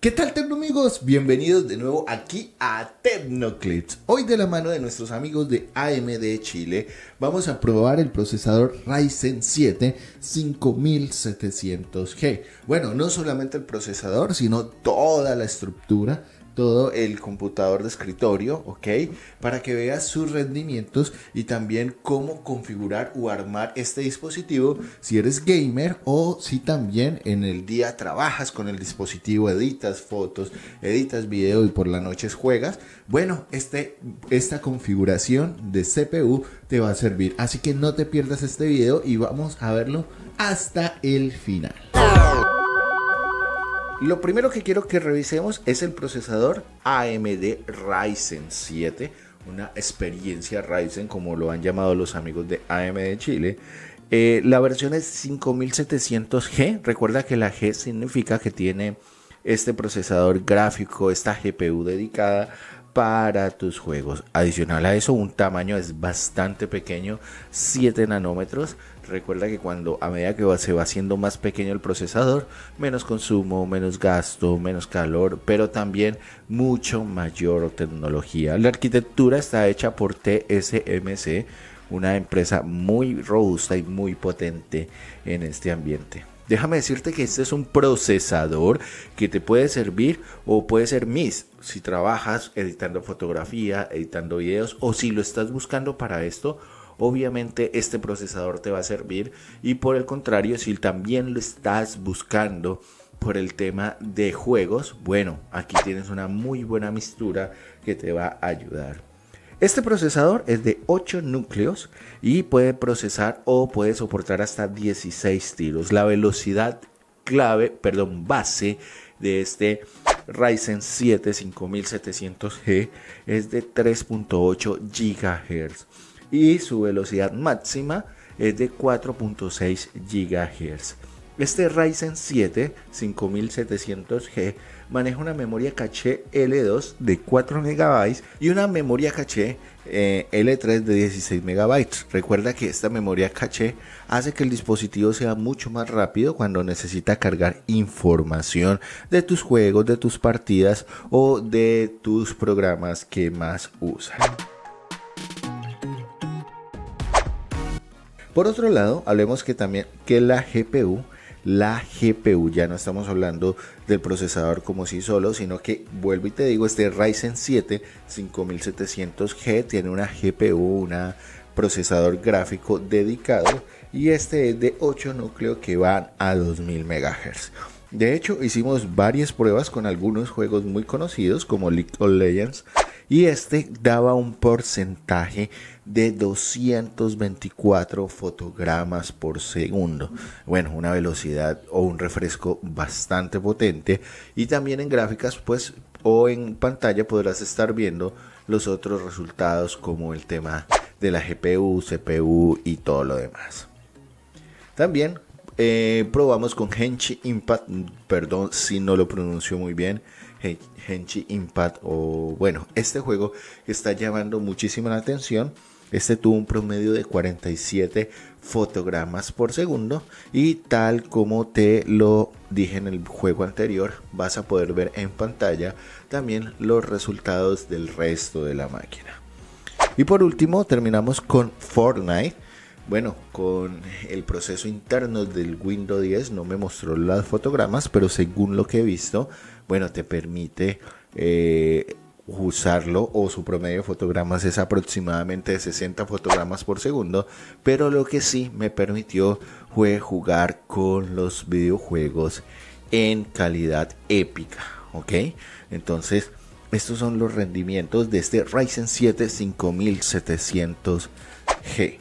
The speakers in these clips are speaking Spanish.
¿Qué tal amigos? Bienvenidos de nuevo aquí a Tecnoclips. Hoy de la mano de nuestros amigos de AMD Chile vamos a probar el procesador Ryzen 7 5700G. Bueno, no solamente el procesador, sino toda la estructura todo el computador de escritorio, ¿ok? Para que veas sus rendimientos y también cómo configurar o armar este dispositivo si eres gamer o si también en el día trabajas con el dispositivo, editas fotos, editas video y por la noche juegas. Bueno, este, esta configuración de CPU te va a servir. Así que no te pierdas este video y vamos a verlo hasta el final. Lo primero que quiero que revisemos es el procesador AMD Ryzen 7, una experiencia Ryzen como lo han llamado los amigos de AMD Chile. Eh, la versión es 5700G, recuerda que la G significa que tiene este procesador gráfico, esta GPU dedicada para tus juegos. Adicional a eso, un tamaño es bastante pequeño, 7 nanómetros, Recuerda que cuando a medida que se va haciendo más pequeño el procesador, menos consumo, menos gasto, menos calor, pero también mucho mayor tecnología. La arquitectura está hecha por TSMC, una empresa muy robusta y muy potente en este ambiente. Déjame decirte que este es un procesador que te puede servir o puede ser MIS si trabajas editando fotografía, editando videos o si lo estás buscando para esto obviamente este procesador te va a servir y por el contrario, si también lo estás buscando por el tema de juegos, bueno, aquí tienes una muy buena mistura que te va a ayudar. Este procesador es de 8 núcleos y puede procesar o puede soportar hasta 16 tiros. La velocidad clave, perdón, base de este Ryzen 7 5700G es de 3.8 GHz y su velocidad máxima es de 4.6 GHz. Este Ryzen 7 5700G maneja una memoria caché L2 de 4 MB y una memoria caché eh, L3 de 16 MB. Recuerda que esta memoria caché hace que el dispositivo sea mucho más rápido cuando necesita cargar información de tus juegos, de tus partidas o de tus programas que más usas. Por otro lado, hablemos que también que la GPU la GPU. Ya no estamos hablando del procesador como si solo, sino que vuelvo y te digo, este Ryzen 7 5700G tiene una GPU, un procesador gráfico dedicado y este es de 8 núcleos que van a 2000 MHz. De hecho, hicimos varias pruebas con algunos juegos muy conocidos como League of Legends y este daba un porcentaje de 224 fotogramas por segundo. Bueno, una velocidad o un refresco bastante potente y también en gráficas pues o en pantalla podrás estar viendo los otros resultados como el tema de la GPU, CPU y todo lo demás. También eh, probamos con hench Impact, perdón si no lo pronuncio muy bien, Henchi Impact o bueno, este juego está llamando muchísima la atención. Este tuvo un promedio de 47 fotogramas por segundo y tal como te lo dije en el juego anterior, vas a poder ver en pantalla también los resultados del resto de la máquina. Y por último, terminamos con Fortnite bueno, con el proceso interno del Windows 10 no me mostró las fotogramas, pero según lo que he visto, bueno, te permite eh, usarlo o su promedio de fotogramas es aproximadamente de 60 fotogramas por segundo, pero lo que sí me permitió fue jugar con los videojuegos en calidad épica, ¿ok? Entonces, estos son los rendimientos de este Ryzen 7 5700G.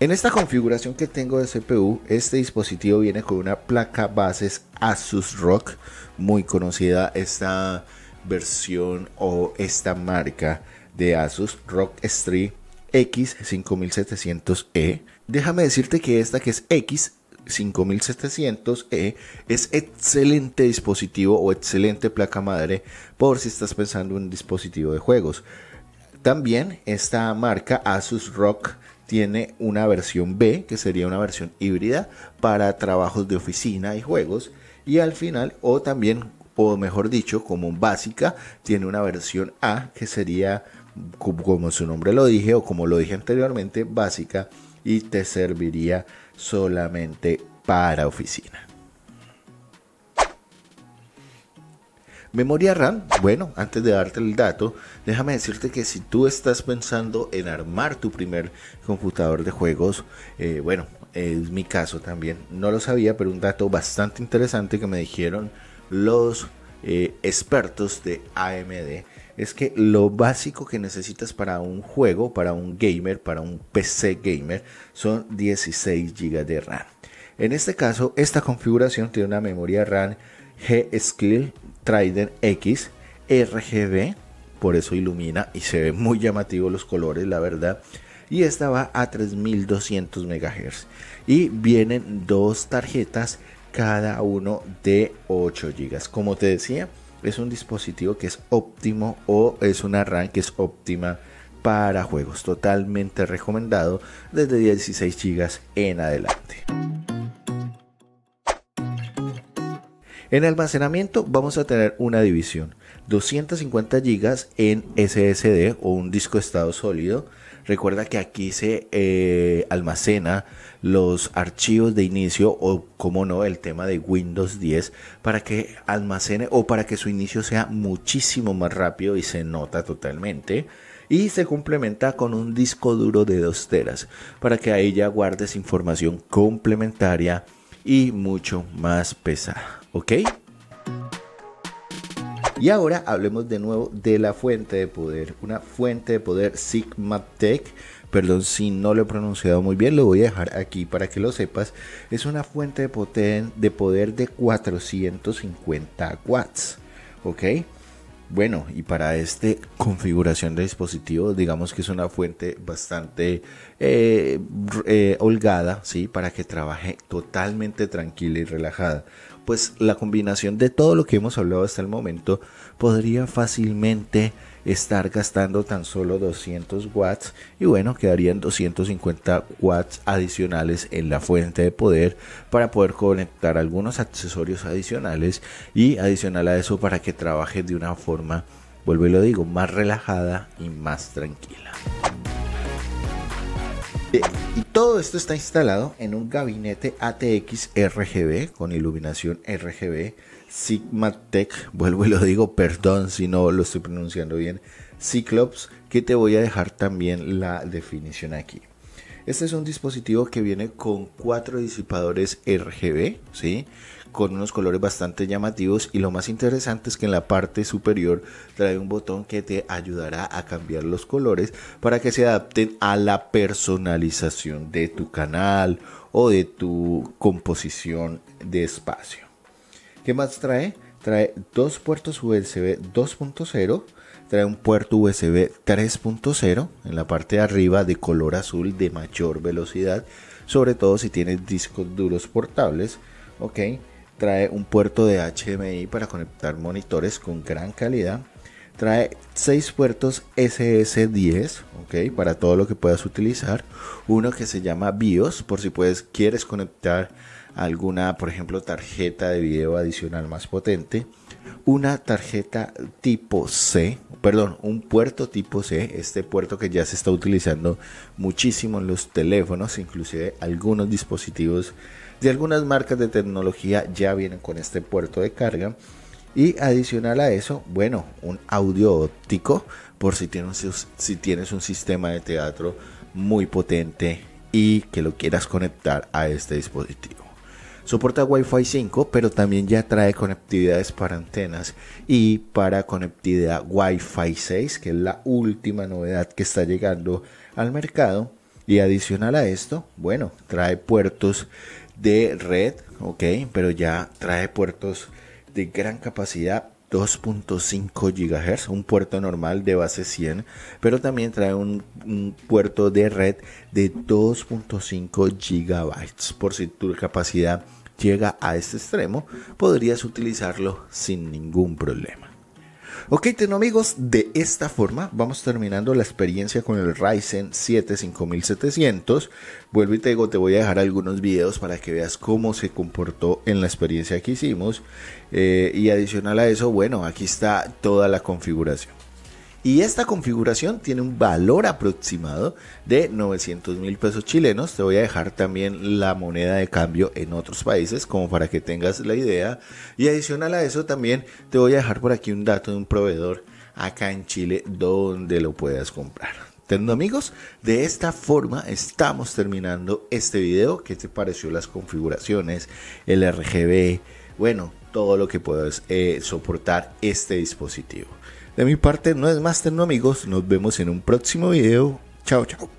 En esta configuración que tengo de CPU, este dispositivo viene con una placa bases Asus Rock. muy conocida esta versión o esta marca de Asus Rock Strix X5700E. Déjame decirte que esta que es X 5700E es excelente dispositivo o excelente placa madre por si estás pensando en un dispositivo de juegos. También esta marca Asus Rock tiene una versión B, que sería una versión híbrida para trabajos de oficina y juegos. Y al final, o también, o mejor dicho, como básica, tiene una versión A, que sería, como su nombre lo dije, o como lo dije anteriormente, básica y te serviría solamente para oficina. Memoria RAM, bueno, antes de darte el dato, déjame decirte que si tú estás pensando en armar tu primer computador de juegos, eh, bueno, es mi caso también, no lo sabía, pero un dato bastante interesante que me dijeron los eh, expertos de AMD es que lo básico que necesitas para un juego, para un gamer, para un PC gamer, son 16 GB de RAM. En este caso, esta configuración tiene una memoria RAM G-Skill Trident X RGB, por eso ilumina y se ve muy llamativo los colores, la verdad. Y esta va a 3200 MHz. Y vienen dos tarjetas, cada uno de 8 GB. Como te decía, es un dispositivo que es óptimo o es una RAM que es óptima para juegos. Totalmente recomendado desde 16 GB en adelante. En almacenamiento vamos a tener una división, 250 GB en SSD o un disco de estado sólido. Recuerda que aquí se eh, almacena los archivos de inicio o, como no, el tema de Windows 10 para que almacene o para que su inicio sea muchísimo más rápido y se nota totalmente y se complementa con un disco duro de 2 teras para que ahí ya guardes información complementaria y mucho más pesada. ¿Ok? Y ahora hablemos de nuevo de la fuente de poder. Una fuente de poder Sigma Tech. Perdón si no lo he pronunciado muy bien, lo voy a dejar aquí para que lo sepas. Es una fuente de poder de, poder de 450 watts. ¿Ok? Bueno, y para este configuración de dispositivos, digamos que es una fuente bastante eh, eh, holgada, ¿sí? Para que trabaje totalmente tranquila y relajada. Pues la combinación de todo lo que hemos hablado hasta el momento podría fácilmente estar gastando tan solo 200 watts y bueno quedarían 250 watts adicionales en la fuente de poder para poder conectar algunos accesorios adicionales y adicional a eso para que trabaje de una forma vuelvo y lo digo más relajada y más tranquila eh, y todo esto está instalado en un gabinete ATX RGB con iluminación RGB Sigma Tech, vuelvo y lo digo, perdón si no lo estoy pronunciando bien, Cyclops, que te voy a dejar también la definición aquí. Este es un dispositivo que viene con cuatro disipadores RGB, ¿sí? con unos colores bastante llamativos y lo más interesante es que en la parte superior trae un botón que te ayudará a cambiar los colores para que se adapten a la personalización de tu canal o de tu composición de espacio. ¿Qué más trae? Trae dos puertos USB 2.0, trae un puerto USB 3.0 en la parte de arriba de color azul de mayor velocidad, sobre todo si tienes discos duros portables, ok. Trae un puerto de HDMI para conectar monitores con gran calidad, Trae seis puertos SS10, ok, para todo lo que puedas utilizar. Uno que se llama BIOS, por si puedes, quieres conectar alguna, por ejemplo, tarjeta de video adicional más potente. Una tarjeta tipo C, perdón, un puerto tipo C, este puerto que ya se está utilizando muchísimo en los teléfonos, inclusive algunos dispositivos de algunas marcas de tecnología ya vienen con este puerto de carga y adicional a eso, bueno, un audio óptico por si tienes, si tienes un sistema de teatro muy potente y que lo quieras conectar a este dispositivo. Soporta Wi-Fi 5, pero también ya trae conectividades para antenas y para conectividad Wi-Fi 6, que es la última novedad que está llegando al mercado. Y adicional a esto, bueno, trae puertos de red, ok, pero ya trae puertos de gran capacidad 2.5 GHz, un puerto normal de base 100, pero también trae un, puerto de red de 2.5 GB. Por si tu capacidad llega a este extremo, podrías utilizarlo sin ningún problema. Ok, tengo amigos, de esta forma vamos terminando la experiencia con el Ryzen 7 5700. Vuelvo y te te voy a dejar algunos videos para que veas cómo se comportó en la experiencia que hicimos. Eh, y adicional a eso, bueno, aquí está toda la configuración. Y esta configuración tiene un valor aproximado de 900 mil pesos chilenos. Te voy a dejar también la moneda de cambio en otros países como para que tengas la idea. Y adicional a eso también te voy a dejar por aquí un dato de un proveedor acá en Chile donde lo puedas comprar. Teniendo amigos, de esta forma estamos terminando este video. ¿Qué te pareció las configuraciones, el RGB? Bueno, todo lo que puedes eh, soportar este dispositivo. De mi parte, no es más, no amigos. Nos vemos en un próximo video. Chao, chao.